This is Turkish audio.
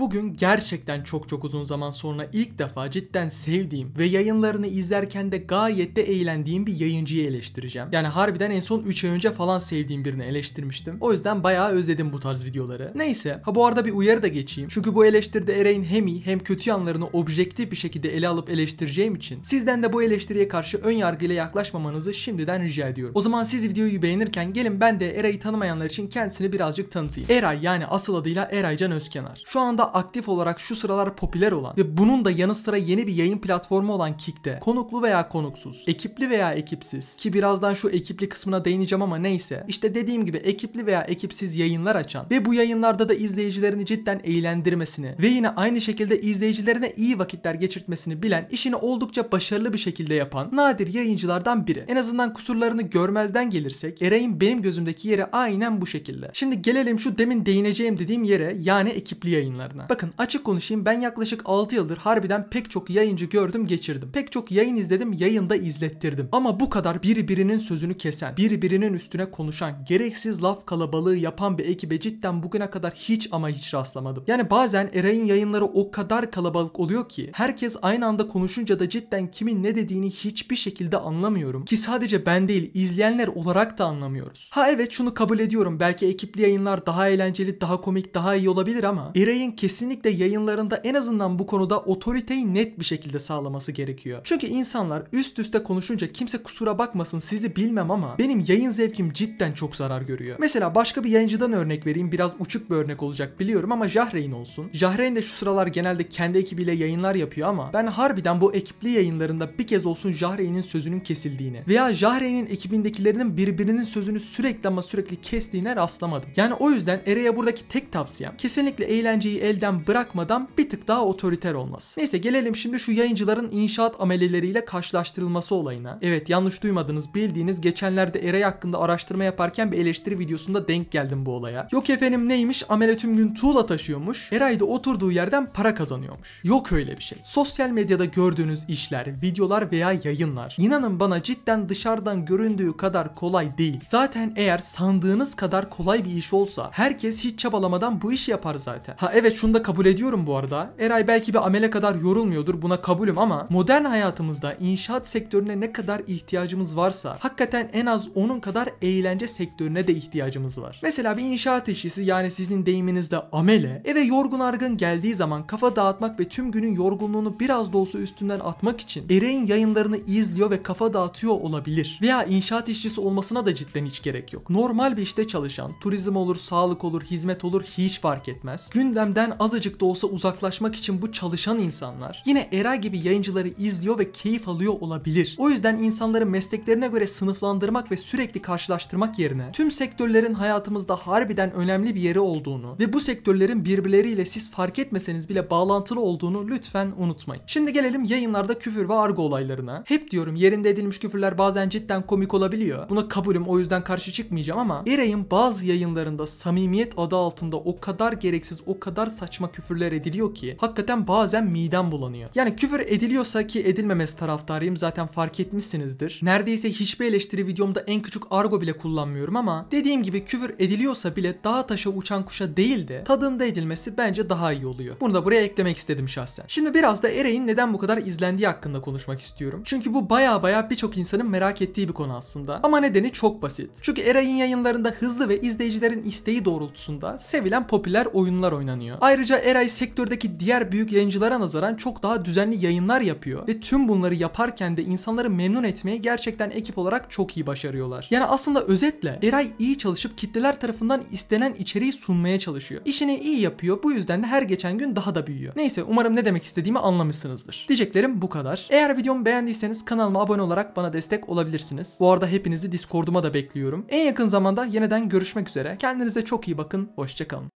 Bugün gerçekten çok çok uzun zaman sonra ilk defa cidden sevdiğim ve yayınlarını izlerken de gayet de eğlendiğim bir yayıncıyı eleştireceğim. Yani harbiden en son 3 ay önce falan sevdiğim birini eleştirmiştim. O yüzden bayağı özledim bu tarz videoları. Neyse ha bu arada bir uyarı da geçeyim. Çünkü bu eleştiride Eray'in hem iyi hem kötü yanlarını objektif bir şekilde ele alıp eleştireceğim için sizden de bu eleştiriye karşı ön yargıyla yaklaşmamanızı şimdiden rica ediyorum. O zaman siz videoyu beğenirken gelin ben de Eray'ı tanımayanlar için kendisini birazcık tanıtayım. Eray yani asıl adıyla Eraycan Özkenar. Şu anda aktif olarak şu sıralar popüler olan ve bunun da yanı sıra yeni bir yayın platformu olan Kick'te konuklu veya konuksuz, ekipli veya ekipsiz ki birazdan şu ekipli kısmına değineceğim ama neyse işte dediğim gibi ekipli veya ekipsiz yayınlar açan ve bu yayınlarda da izleyicilerini cidden eğlendirmesini ve yine aynı şekilde izleyicilerine iyi vakitler geçirtmesini bilen işini oldukça başarılı bir şekilde yapan nadir yayıncılardan biri. En azından kusurlarını görmezden gelirsek Eray'ın benim gözümdeki yeri aynen bu şekilde. Şimdi gelelim şu demin değineceğim dediğim yere yani ekipli yayınlar yayınlarına. Bakın açık konuşayım ben yaklaşık 6 yıldır harbiden pek çok yayıncı gördüm geçirdim. Pek çok yayın izledim yayında izlettirdim. Ama bu kadar birbirinin sözünü kesen, birbirinin üstüne konuşan, gereksiz laf kalabalığı yapan bir ekibe cidden bugüne kadar hiç ama hiç rastlamadım. Yani bazen Eray'ın yayınları o kadar kalabalık oluyor ki herkes aynı anda konuşunca da cidden kimin ne dediğini hiçbir şekilde anlamıyorum. Ki sadece ben değil izleyenler olarak da anlamıyoruz. Ha evet şunu kabul ediyorum belki ekipli yayınlar daha eğlenceli, daha komik, daha iyi olabilir ama Eray'ın kesinlikle yayınlarında en azından bu konuda otoriteyi net bir şekilde sağlaması gerekiyor. Çünkü insanlar üst üste konuşunca kimse kusura bakmasın sizi bilmem ama benim yayın zevkim cidden çok zarar görüyor. Mesela başka bir yayıncıdan örnek vereyim biraz uçuk bir örnek olacak biliyorum ama Jahreyn olsun. Jahreyn de şu sıralar genelde kendi ekibiyle yayınlar yapıyor ama ben harbiden bu ekipli yayınlarında bir kez olsun Jahreyn'in sözünün kesildiğini veya Jahreyn'in ekibindekilerinin birbirinin sözünü sürekli ama sürekli kestiğine rastlamadım. Yani o yüzden Ere'ye buradaki tek tavsiyem kesinlikle eğlenceyi el elden bırakmadan bir tık daha otoriter olması. Neyse gelelim şimdi şu yayıncıların inşaat ameleleriyle karşılaştırılması olayına. Evet yanlış duymadınız bildiğiniz geçenlerde Eray hakkında araştırma yaparken bir eleştiri videosunda denk geldim bu olaya. Yok efendim neymiş amele tüm gün tuğla taşıyormuş. Eray da oturduğu yerden para kazanıyormuş. Yok öyle bir şey. Sosyal medyada gördüğünüz işler, videolar veya yayınlar. İnanın bana cidden dışarıdan göründüğü kadar kolay değil. Zaten eğer sandığınız kadar kolay bir iş olsa herkes hiç çabalamadan bu işi yapar zaten. Ha evet şu şunu da kabul ediyorum bu arada. Eray belki bir amele kadar yorulmuyordur buna kabulüm ama modern hayatımızda inşaat sektörüne ne kadar ihtiyacımız varsa hakikaten en az onun kadar eğlence sektörüne de ihtiyacımız var. Mesela bir inşaat işçisi yani sizin deyiminizde amele eve yorgun argın geldiği zaman kafa dağıtmak ve tüm günün yorgunluğunu biraz da olsa üstünden atmak için Eray'in yayınlarını izliyor ve kafa dağıtıyor olabilir. Veya inşaat işçisi olmasına da cidden hiç gerek yok. Normal bir işte çalışan, turizm olur, sağlık olur, hizmet olur hiç fark etmez. Gündemden işten azıcık da olsa uzaklaşmak için bu çalışan insanlar yine Era gibi yayıncıları izliyor ve keyif alıyor olabilir. O yüzden insanları mesleklerine göre sınıflandırmak ve sürekli karşılaştırmak yerine tüm sektörlerin hayatımızda harbiden önemli bir yeri olduğunu ve bu sektörlerin birbirleriyle siz fark etmeseniz bile bağlantılı olduğunu lütfen unutmayın. Şimdi gelelim yayınlarda küfür ve argo olaylarına. Hep diyorum yerinde edilmiş küfürler bazen cidden komik olabiliyor. Buna kabulüm o yüzden karşı çıkmayacağım ama Eray'ın bazı yayınlarında samimiyet adı altında o kadar gereksiz, o kadar saçma küfürler ediliyor ki hakikaten bazen midem bulanıyor. Yani küfür ediliyorsa ki edilmemesi taraftarıyım zaten fark etmişsinizdir. Neredeyse hiçbir eleştiri videomda en küçük argo bile kullanmıyorum ama dediğim gibi küfür ediliyorsa bile daha taşa uçan kuşa değil de tadında edilmesi bence daha iyi oluyor. Bunu da buraya eklemek istedim şahsen. Şimdi biraz da Eray'in neden bu kadar izlendiği hakkında konuşmak istiyorum. Çünkü bu baya baya birçok insanın merak ettiği bir konu aslında. Ama nedeni çok basit. Çünkü Eray'in yayınlarında hızlı ve izleyicilerin isteği doğrultusunda sevilen popüler oyunlar oynanıyor. Ayrıca Eray sektördeki diğer büyük yayıncılara nazaran çok daha düzenli yayınlar yapıyor ve tüm bunları yaparken de insanları memnun etmeyi gerçekten ekip olarak çok iyi başarıyorlar. Yani aslında özetle Eray iyi çalışıp kitleler tarafından istenen içeriği sunmaya çalışıyor. İşini iyi yapıyor bu yüzden de her geçen gün daha da büyüyor. Neyse umarım ne demek istediğimi anlamışsınızdır. Diyeceklerim bu kadar. Eğer videomu beğendiyseniz kanalıma abone olarak bana destek olabilirsiniz. Bu arada hepinizi Discord'uma da bekliyorum. En yakın zamanda yeniden görüşmek üzere. Kendinize çok iyi bakın. Hoşçakalın.